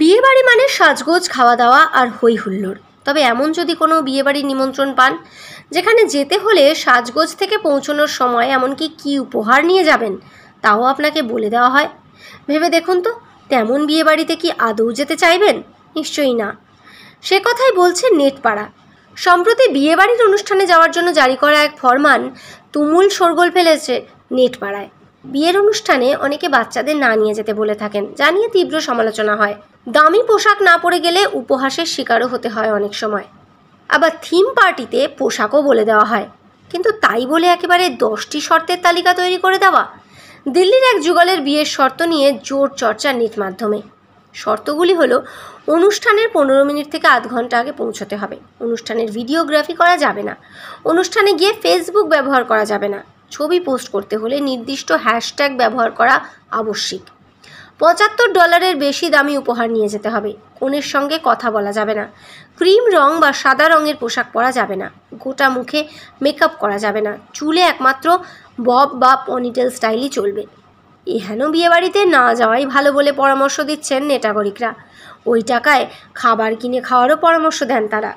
বিয়েবাড়ি মানে সাজগোজ খাওয়া দাওয়া আর হই হুল্লোড় তবে এমন যদি কোনো বিয়েবাড়ি নিমন্ত্রণ পান যেখানে যেতে হলে সাজগোজ থেকে পৌঁছনোর সময় এমনকি কি উপহার নিয়ে যাবেন তাও আপনাকে বলে দেওয়া হয় ভেবে দেখুন তো তেমন বিয়েবাড়িতে কি আদৌ যেতে চাইবেন নিশ্চয়ই না সে কথাই বলছে নেটপাড়া সম্প্রতি বিয়েবাড়ির অনুষ্ঠানে যাওয়ার জন্য জারি করা এক ফরমান তুমুল শোরগোল ফেলেছে নেটপাড়ায় বিয়ের অনুষ্ঠানে অনেকে বাচ্চাদের না নিয়ে যেতে বলে থাকেন যা নিয়ে তীব্র সমালোচনা হয় দামি পোশাক না পরে গেলে উপহাসের শিকারও হতে হয় অনেক সময় আবার থিম পার্টিতে পোশাকও বলে দেওয়া হয় কিন্তু তাই বলে একেবারে দশটি শর্তের তালিকা তৈরি করে দেওয়া দিল্লির এক যুগলের বিয়ের শর্ত নিয়ে জোর চর্চা নেট মাধ্যমে শর্তগুলি হলো অনুষ্ঠানের পনেরো মিনিট থেকে আধ ঘন্টা আগে পৌঁছতে হবে অনুষ্ঠানের ভিডিওগ্রাফি করা যাবে না অনুষ্ঠানে গিয়ে ফেসবুক ব্যবহার করা যাবে না ছবি পোস্ট করতে হলে নির্দিষ্ট হ্যাশট্যাগ ব্যবহার করা আবশ্যিক পঁচাত্তর ডলারের বেশি দামি উপহার নিয়ে যেতে হবে কনের সঙ্গে কথা বলা যাবে না ক্রিম রং বা সাদা রঙের পোশাক পরা যাবে না গোটা মুখে মেকআপ করা যাবে না চুলে একমাত্র বব বা পনিটেল স্টাইলই চলবে এহেন বিয়েবাড়িতে না যাওয়াই ভালো বলে পরামর্শ দিচ্ছেন নেটাগরিকরা ওই টাকায় খাবার কিনে খাওয়ারও পরামর্শ দেন তারা